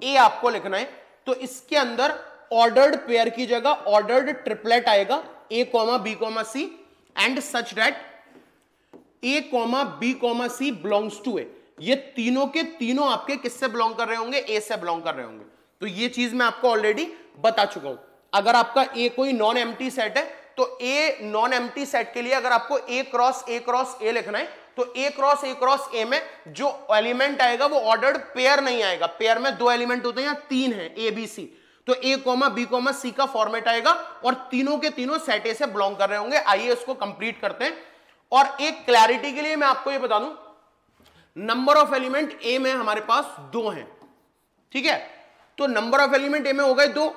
A आपको लिखना है तो इसके अंदर ऑर्डर्ड पेयर की जगह ऑर्डर्ड ट्रिपलेट आएगा A comma B comma C and such that A comma B comma C belongs to A ये तीनों के तीनों आपके किससे बिलोंग कर रहे होंगे ए से बिलोंग कर रहे होंगे तो ये चीज मैं आपको ऑलरेडी बता चुका हूं अगर आपका ए कोई नॉन एम्प्टी सेट है तो ए नॉन एम सेट के लिए अगर आपको ए क्रॉस ए क्रॉस ए लिखना है तो ए क्रॉस ए क्रॉस ए में जो एलिमेंट आएगा वो ऑर्डर्ड पेयर नहीं आएगा पेयर में दो एलिमेंट होते हैं या तीन है ए बी सी तो A comma B comma C का फॉर्मेट आएगा और तीनों के तीनों सेट ए से बिलोंग कर रहे होंगे आइए इसको कंप्लीट करते हैं और एक क्लैरिटी के लिए मैं आपको ये बता दू नंबर ऑफ एलिमेंट ए में हमारे पास दो है ठीक है तो नंबर ऑफ एलिमेंट ए में हो गए दो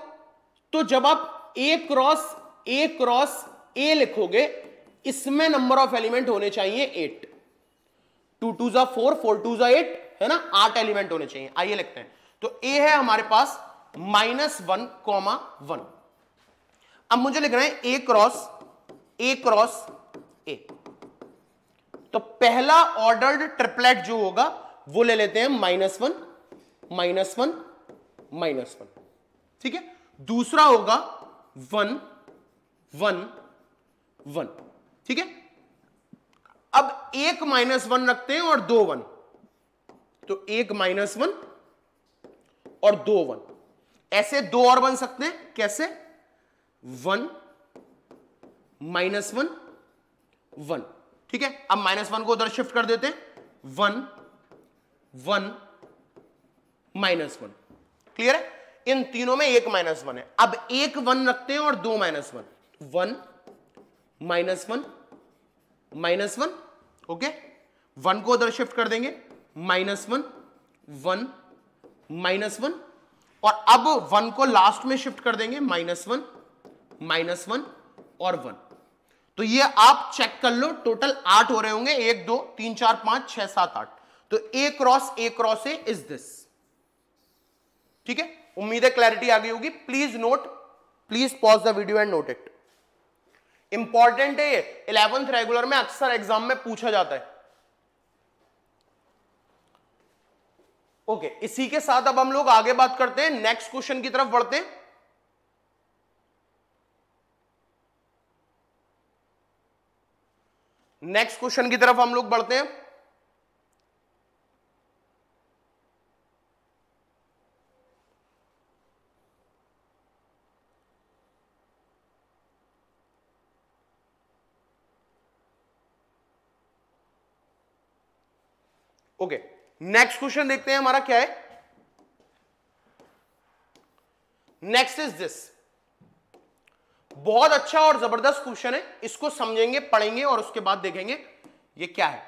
तो जब आप ए क्रॉस ए क्रॉस ए लिखोगे इसमें नंबर ऑफ एलिमेंट होने चाहिए एट टू टू जो फोर फोर टू जो एट है ना आठ एलिमेंट होने चाहिए आइए लिखते हैं तो ए है हमारे पास माइनस वन कॉमा वन अब मुझे लिख रहे हैं ए क्रॉस ए क्रॉस ए तो पहला ऑर्डर्ड ट्रिपलेट जो होगा वो ले लेते हैं minus one minus one minus one ठीक है दूसरा होगा वन वन वन ठीक है अब एक माइनस वन रखते हैं और दो वन तो एक माइनस वन और दो वन ऐसे दो और बन सकते हैं कैसे वन माइनस वन वन ठीक है अब माइनस वन को उधर शिफ्ट कर देते हैं one one minus one clear है इन तीनों में एक माइनस वन है अब एक वन रखते हैं और दो minus one one minus one minus one okay one को उधर शिफ्ट कर देंगे minus one one minus one और अब वन को लास्ट में शिफ्ट कर देंगे माइनस वन माइनस वन और वन तो ये आप चेक कर लो टोटल आठ हो रहे होंगे एक दो तीन चार पांच छह सात आठ तो A cross A cross A is this ठीक है उम्मीद है क्लैरिटी आ गई होगी please note please pause the video and note it important है ये इलेवेंथ रेगुलर में अक्सर एग्जाम में पूछा जाता है ओके okay, इसी के साथ अब हम लोग आगे बात करते हैं नेक्स्ट क्वेश्चन की तरफ बढ़ते हैं नेक्स्ट क्वेश्चन की तरफ हम लोग बढ़ते हैं ओके नेक्स्ट क्वेश्चन देखते हैं हमारा क्या है नेक्स्ट इज दिस बहुत अच्छा और जबरदस्त क्वेश्चन है इसको समझेंगे पढ़ेंगे और उसके बाद देखेंगे ये क्या है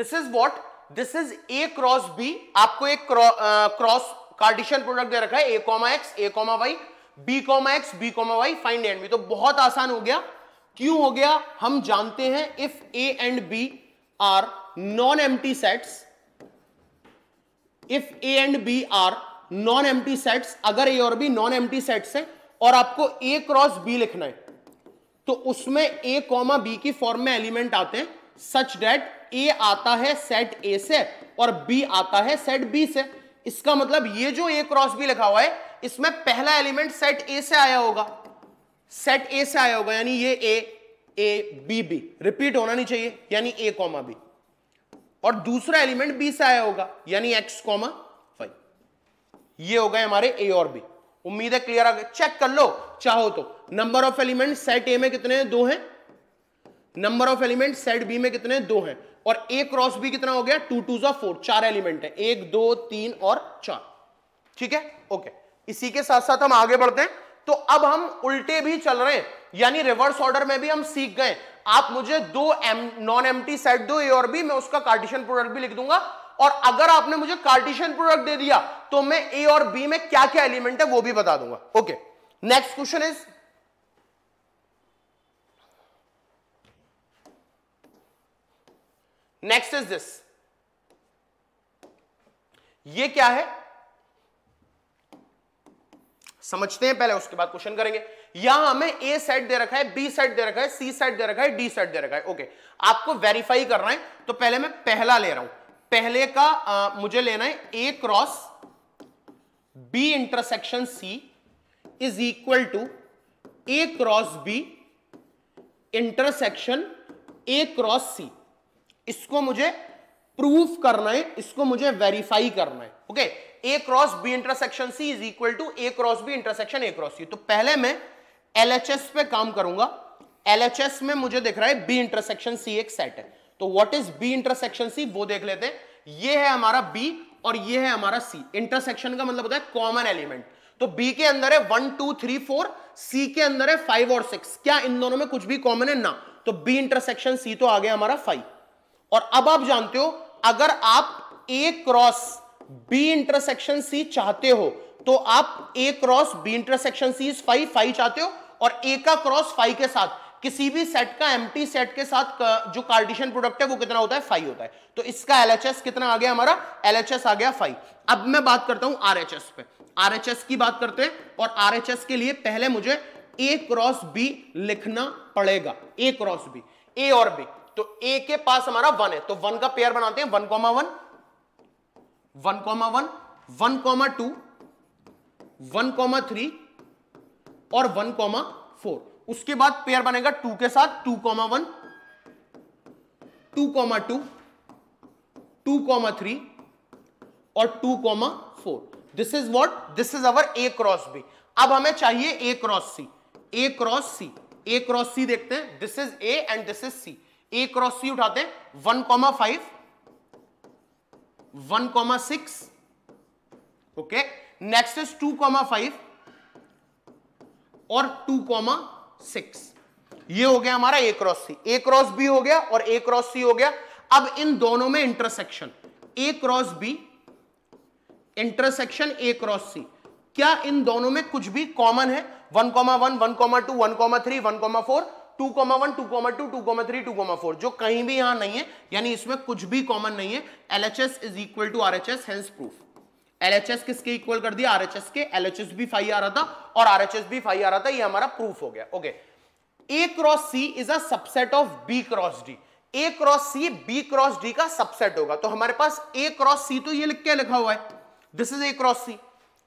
this is what this is A cross B आपको एक क्रॉस कार्डिशन प्रोडक्ट दे रखा है A comma X A comma Y B comma X B comma Y find and B तो बहुत आसान हो गया क्यों हो गया हम जानते हैं if A and B are non empty sets if A and B are non empty sets अगर ए और बी नॉन एम्प्टी सेट्स है और आपको ए क्रॉस बी लिखना है तो उसमें ए कॉमा बी की फॉर्म में एलिमेंट आते हैं सच डेट ए आता है सेट ए से और बी आता है सेट बी से इसका मतलब ये जो ए क्रॉस बी लिखा हुआ है इसमें पहला एलिमेंट सेट ए से आया होगा सेट ए से आया होगा यानी ये A A B B repeat होना नहीं चाहिए यानी ए कॉमा बी और दूसरा एलिमेंट बी से आया होगा यानी एक्स कॉमा फाइव ये हो गए हमारे ए और बी उम्मीद है क्लियर आ गए चेक कर लो चाहो तो number of element set A में कितने दो हैं number of element set B में कितने दो हैं और ए क्रॉस बी कितना हो गया टू टू जो फोर चार एलिमेंट है एक दो तीन और चार ठीक है ओके इसी के साथ साथ हम आगे बढ़ते हैं तो अब हम उल्टे भी चल रहे हैं यानी रिवर्स ऑर्डर में भी हम सीख गए आप मुझे दो एम नॉन टी सेट दो ए और बी मैं उसका कार्टिशन प्रोडक्ट भी लिख दूंगा और अगर आपने मुझे कार्टिशन प्रोडक्ट दे दिया तो मैं ए और बी में क्या क्या एलिमेंट है वो भी बता दूंगा okay next question is next is this ये क्या है समझते हैं पहले उसके बाद क्वेश्चन करेंगे यहां हमें ए सेट दे रखा है बी सेट दे रखा है सी सेट दे रखा है डी सेट दे रखा है ओके आपको वेरीफाई करना है तो पहले मैं पहला ले रहा हूं पहले का आ, मुझे लेना है A cross B intersection C is equal to A cross B intersection A cross C इसको मुझे प्रूफ करना है इसको मुझे वेरीफाई करना है okay A cross B intersection C is equal to A cross B intersection A cross C तो पहले मैं एलएचएस पे काम करूंगा एलएचएस में मुझे दिख रहा है बी इंटरसेक्शन सी एक सेट है तो what is B intersection C वो देख लेते हैं ये है हमारा बी और ये है हमारा सी इंटरसेक्शन का मतलब होता है कॉमन एलिमेंट तो बी के अंदर है one two three four C के अंदर है फाइव और सिक्स क्या इन दोनों में कुछ भी कॉमन है ना तो बी इंटरसेक्शन सी तो आ गया हमारा फाइव और अब आप जानते हो अगर आप A cross B intersection C चाहते हो तो आप A cross B intersection C is five five चाहते हो और ए का क्रॉस फाइव के साथ किसी भी सेट का एम्प्टी सेट के साथ जो कार्डिशन प्रोडक्ट है वो कितना होता है फाइव होता है तो इसका एल कितना आ गया हमारा एलएचएस आ गया फाइव अब मैं बात करता हूं आर पे आरएचएस की बात करते हैं और आरएचएस के लिए पहले मुझे ए क्रॉस बी लिखना पड़ेगा ए क्रॉस बी ए और बी तो ए के पास हमारा वन है तो वन का पेयर बनाते हैं one comma one one comma one one comma two one comma three और वन कॉमा फोर उसके बाद पेयर बनेगा टू के साथ two comma one two comma two two comma three और two comma four this is what this is our A cross B अब हमें चाहिए A cross C A cross C A cross C देखते हैं this is A and this is C A cross C उठाते हैं one comma five one comma six okay next is two comma five और two comma six ये हो गया हमारा A cross C A cross B हो गया और ए क्रॉस सी हो गया अब इन दोनों में intersection A cross B intersection A cross C क्या इन दोनों में कुछ भी कॉमन है one comma one one comma two one comma three one comma four two comma one two comma two two comma three two comma four जो कहीं भी यहां नहीं है यानी इसमें कुछ भी कॉमन नहीं है L H S is equal to R H S hence proof LHS किसके इक्वल कर दिया आरएचएस के एलएचएस भी फाइव आ रहा था और आरएचएस भी फाइव आ रहा था ये हमारा प्रूफ हो गया okay A cross C is a subset of B cross D A cross C B cross D का सबसेट होगा तो हमारे पास ए क्रॉस सी तो ये लिख के लिखा हुआ है this is A cross C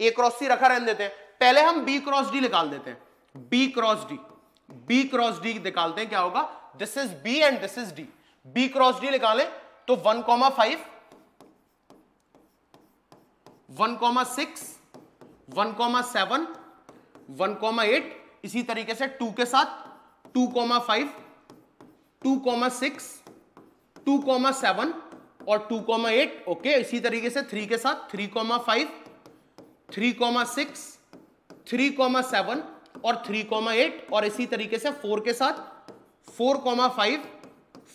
A cross C रखा रहने देते हैं पहले हम बी क्रॉस डी निकाल देते हैं B cross D B cross D निकालते हैं क्या होगा this is B and this is D B cross D निकाले तो one comma five one comma six one comma seven one comma eight इसी तरीके से टू के साथ two comma five two comma six two comma seven और two comma eight okay इसी तरीके से थ्री के साथ three comma five three comma six three comma seven और थ्री कॉमा एट और इसी तरीके से फोर के साथ four comma five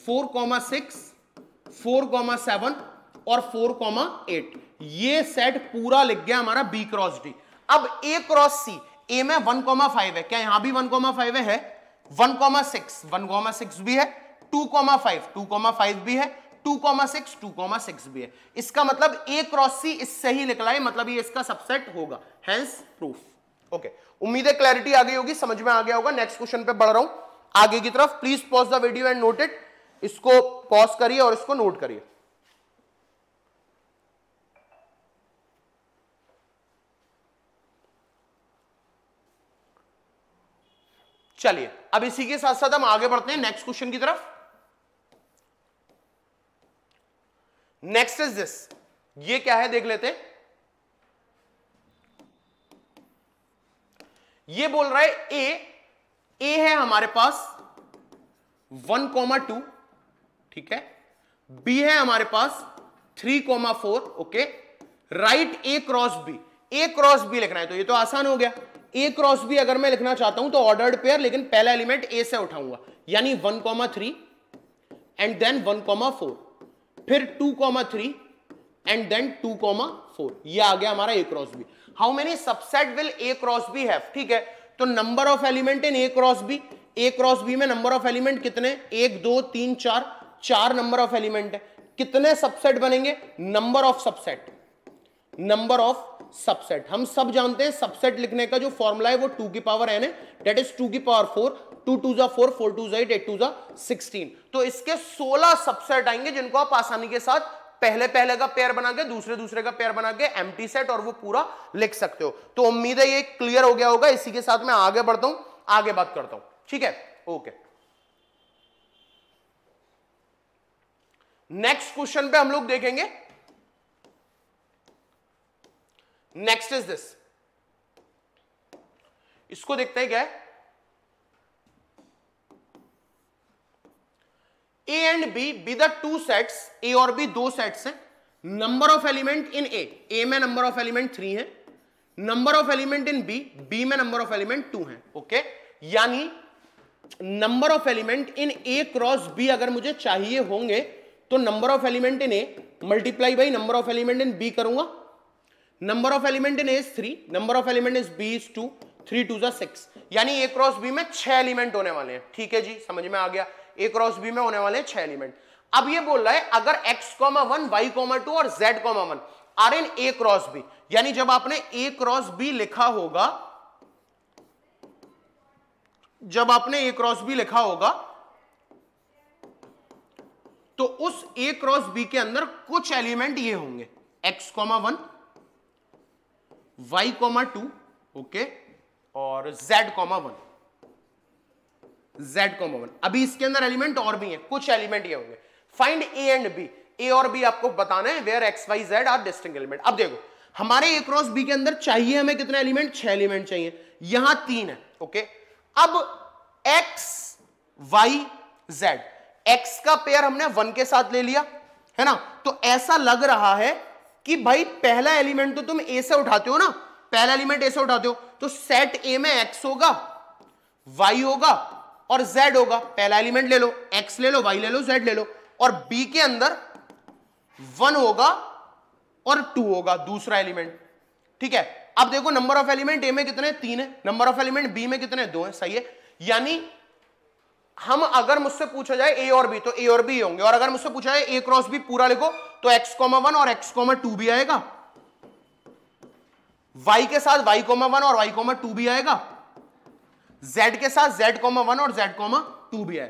four comma six four comma seven और फोर कॉमा एट ये सेट पूरा लिख गया हमारा बी क्रॉस डी अब ए क्रॉस सी ए में वन कॉमा फाइव है क्या यहां भी वन कॉमा फाइव है one comma six one comma six भी है two comma five two comma five भी है two comma six two comma six भी है इसका मतलब ए क्रॉस सी इससे ही निकला है मतलब ये इसका सबसेट होगा हैंस प्रूफ ओके उम्मीद है क्लैरिटी आ गई होगी समझ में आ गया होगा नेक्स्ट क्वेश्चन पे बढ़ रहा हूं आगे की तरफ please pause the video and note it इसको पॉज करिए और इसको नोट करिए चलिए अब इसी के साथ साथ हम आगे बढ़ते हैं नेक्स्ट क्वेश्चन की तरफ नेक्स्ट इज दिस ये क्या है देख लेते हैं ये बोल रहा है ए ए है हमारे पास वन कॉमा टू ठीक है बी है हमारे पास three comma four okay right A cross B A cross B लिखना है तो ये तो आसान हो गया ए क्रॉस बी अगर मैं लिखना चाहता हूं तो ऑर्डर्ड पेयर लेकिन पहला एलिमेंट ए से उठाऊंगा यानी one comma three and then one comma four फिर two comma three and then two comma four यह आ गया हमारा A cross B how many subset will A cross B have ठीक है तो number of element in A cross B A cross B में number of element कितने एक दो तीन चार चार नंबर ऑफ एलिमेंट है कितने सबसेट बनेंगे number of subset number of subset हम सब जानते हैं सबसेट लिखने का जो फॉर्मूला है वो टू की पावर एन है डेट इज टू की पावर फोर टू टू जो फोर फोर टू जो एट एट टू जो सिक्सटीन तो इसके सोलह सबसेट आएंगे जिनको आप आसानी के साथ पहले पहले का पेयर बना के दूसरे दूसरे का पेयर बना के एम सेट और वो पूरा लिख सकते हो तो उम्मीद है ये क्लियर हो गया होगा इसी के साथ मैं आगे बढ़ता हूं आगे बात करता हूं ठीक है ओके नेक्स्ट क्वेश्चन पे हम लोग देखेंगे नेक्स्ट इज दिस इसको देखते हैं क्या है A and B B the two sets A और बी दो सेट्स हैं number of element in A A में नंबर ऑफ एलिमेंट थ्री है number of element in B B में नंबर ऑफ एलिमेंट टू है ओके यानी number of element in A cross B अगर मुझे चाहिए होंगे तो number of element in A multiply by number of element in B करूंगा number of element in A's three number of element is B is two three two six यानी A cross B में छह element होने वाले हैं ठीक है जी समझ में आ गया ए क्रॉस बी में होने वाले छह एलिमेंट अब ये बोल रहा है अगर X comma one Y comma two और Z comma one are in A cross B यानी जब आपने ए क्रॉस बी लिखा होगा जब आपने ए क्रॉस बी लिखा होगा तो उस ए क्रॉस बी के अंदर कुछ एलिमेंट ये होंगे X comma one Y comma two okay और Z comma one Z common one अभी इसके अंदर एलिमेंट और भी है कुछ एलिमेंट ये होंगे find A and B A और बी आपको बताना है where X Y Z are distinct element अब देखो हमारे ए क्रॉस बी के अंदर चाहिए हमें कितने एलिमेंट छह एलिमेंट चाहिए यहां तीन है ओके अब एक्स वाई जेड एक्स का पेयर हमने वन के साथ ले लिया है ना तो ऐसा लग रहा है कि भाई पहला एलिमेंट तो तुम ए से उठाते हो ना पहला एलिमेंट ए से उठाते हो तो सेट ए में एक्स होगा वाई होगा और z होगा पहला एलिमेंट ले लो x ले लो y ले लो z ले लो और b के अंदर वन होगा और टू होगा दूसरा एलिमेंट ठीक है अब देखो नंबर ऑफ एलिमेंट ए में कितने तीन है नंबर ऑफ एलिमेंट बी में कितने दो है सही है यानी हम अगर मुझसे पूछा जाए ए और बी तो ए और बी होंगे और अगर मुझसे पूछा जाए ए क्रॉस बी पूरा लिखो तो एक्स कॉमा वन और एक्स कॉमा टू भी आएगा वाई के साथ वाई कॉमा वन और वाई कॉमा टू भी आएगा z के साथ z कॉमा वन और z कॉमा टू भी है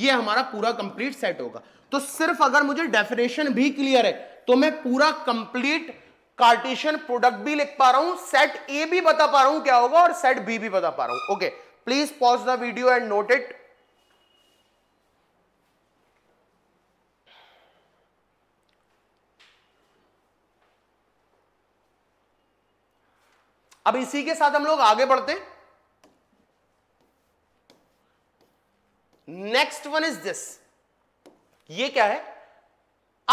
ये हमारा पूरा कंप्लीट सेट होगा तो सिर्फ अगर मुझे डेफिनेशन भी क्लियर है तो मैं पूरा कंप्लीट कार्टेशियन प्रोडक्ट भी लिख पा रहा हूं सेट ए भी बता पा रहा हूं क्या होगा और सेट बी भी बता पा रहा हूं okay please pause the video and note it अब इसी के साथ हम लोग आगे बढ़ते हैं नेक्स्ट वन इज दिस ये क्या है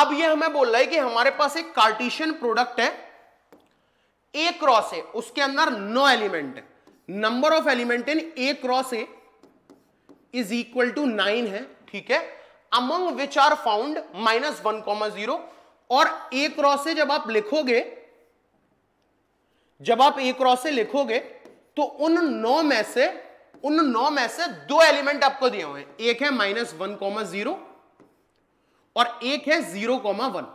अब ये हमें बोल रहा है कि हमारे पास एक कार्टिशियन प्रोडक्ट है ए क्रॉस ए उसके अंदर नो एलिमेंट है number of element in A cross A is equal to nine है ठीक है among which are found minus one comma zero और ए क्रॉस ए जब आप लिखोगे जब आप ए क्रॉस ए लिखोगे तो उन नौ में से उन नौ में से दो एलिमेंट आपको दिए हुए हैं एक है माइनस वन कॉमा जीरो और एक है जीरो कॉमा वन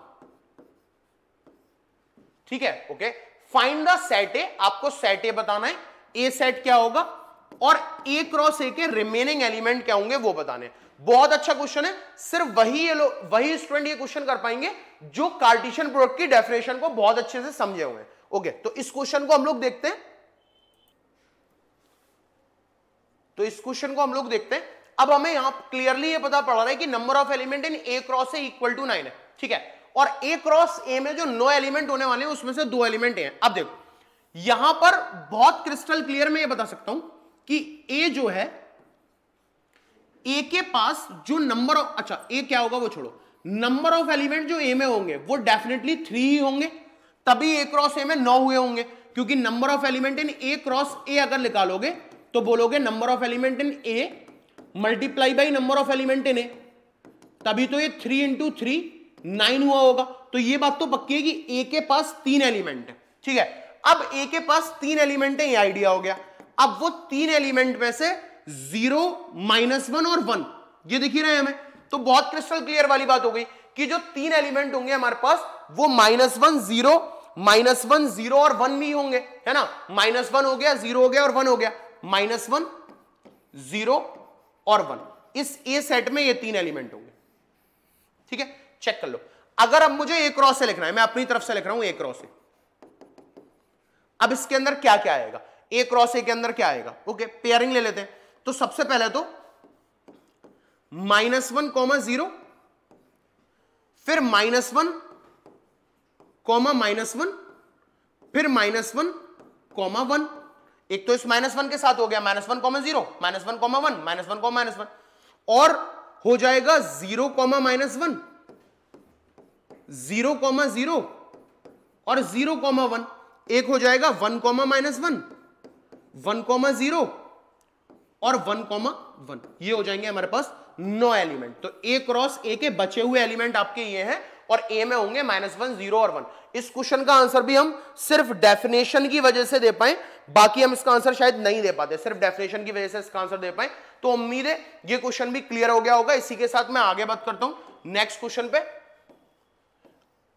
ठीक है okay find the set A आपको सेट ए बताना है ए सेट क्या होगा और ए क्रॉस ए के रिमेनिंग एलिमेंट क्या होंगे वो बताने बहुत अच्छा क्वेश्चन है सिर्फ वही ये लोग वही स्टूडेंट ये क्वेश्चन कर पाएंगे जो कार्टिशियन प्रोडक्ट की डेफिनेशन को बहुत अच्छे से समझे हुए हैं ओके तो इस क्वेश्चन को हम लोग देखते हैं तो इस क्वेश्चन को हम लोग देखते हैं अब हमें यहां क्लियरली ये पता पड़ रहा है कि number of element in A cross A equal to nine है ठीक है और ए क्रॉस ए में जो नो एलिमेंट होने वाले हैं उसमें से दो एलिमेंट हैं अब देखो यहां पर बहुत क्रिस्टल क्लियर में ये बता सकता हूं कि ए जो है ए के पास जो नंबर ऑफ अच्छा ए क्या होगा वो छोड़ो नंबर ऑफ एलिमेंट जो ए में होंगे वो डेफिनेटली थ्री ही होंगे तभी ए क्रॉस ए में नौ हुए होंगे क्योंकि number of element in A cross A अगर निकालोगे तो बोलोगे number of element in A multiply by number of element in A तभी तो ये थ्री इंटू थ्री नाइन हुआ होगा तो ये बात तो पक्की है कि ए के पास तीन एलिमेंट है ठीक है अब ए के पास तीन एलिमेंट है ये आइडिया हो गया अब वो तीन एलिमेंट में से जीरो माइनस वन और वन ये दिखी रहे हैं हमें तो बहुत क्रिस्टल क्लियर वाली बात हो गई कि जो तीन एलिमेंट होंगे हमारे पास वो minus one zero minus one zero और वन भी होंगे है ना माइनस वन हो गया जीरो हो गया और वन हो गया माइनस वन जीरो और वन इस ए सेट में ये तीन एलिमेंट होंगे ठीक है चेक कर लो अगर अब मुझे ए क्रॉस से लिखना है मैं अपनी तरफ से लिख रहा हूं ए क्रॉस अब इसके अंदर क्या क्या आएगा ए क्रॉस ए के अंदर क्या आएगा ओके पेयरिंग ले लेते हैं तो सबसे पहले तो माइनस वन कॉमा जीरो फिर minus one comma minus one फिर माइनस वन कॉमा वन एक तो इस माइनस वन के साथ हो गया minus one comma zero minus one comma one minus one comma minus one और हो जाएगा zero comma minus one zero comma zero और जीरो कॉमा वन एक हो जाएगा one comma minus one one comma zero और वन कॉमा वन ये हो जाएंगे हमारे पास नौ एलिमेंट तो ए क्रॉस ए के बचे हुए एलिमेंट आपके ये हैं और ए में होंगे माइनस वन जीरो और वन इस क्वेश्चन का आंसर भी हम सिर्फ डेफिनेशन की वजह से दे पाए बाकी हम इसका आंसर शायद नहीं दे पाते सिर्फ डेफिनेशन की वजह से इसका आंसर दे पाए तो उम्मीद है ये क्वेश्चन भी क्लियर हो गया होगा इसी के साथ मैं आगे बात करता हूं नेक्स्ट क्वेश्चन पे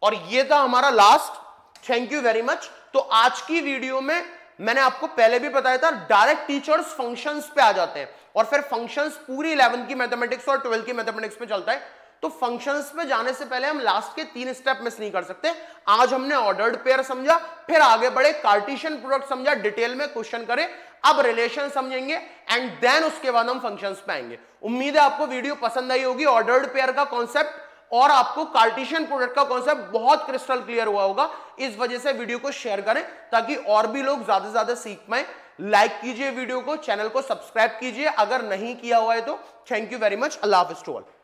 और ये था हमारा last thank you very much तो आज की वीडियो में मैंने आपको पहले भी बताया था डायरेक्ट टीचर्स फंक्शंस पे आ जाते हैं और फिर फंक्शंस पूरी इलेवन की मैथमेटिक्स और ट्वेल्थ की मैथमेटिक्स पे चलता है तो फंक्शंस पे जाने से पहले हम लास्ट के तीन स्टेप मिस नहीं कर सकते आज हमने ऑर्डर्ड पेयर समझा फिर आगे बढ़े कार्टिशियन प्रोडक्ट समझा डिटेल में क्वेश्चन करें अब रिलेशन समझेंगे एंड देन उसके बाद हम फंक्शंस पे आएंगे उम्मीद है आपको वीडियो पसंद आई होगी ऑर्डर्ड पेयर का कॉन्सेप्ट और आपको कार्टिशियन प्रोडक्ट का कॉन्सेप्ट बहुत क्रिस्टल क्लियर हुआ होगा इस वजह से वीडियो को शेयर करें ताकि और भी लोग ज्यादा से ज्यादा सीख पाए लाइक कीजिए वीडियो को चैनल को सब्सक्राइब कीजिए अगर नहीं किया हुआ है तो थैंक यू वेरी मच अल्लाह हाफिज टू ऑल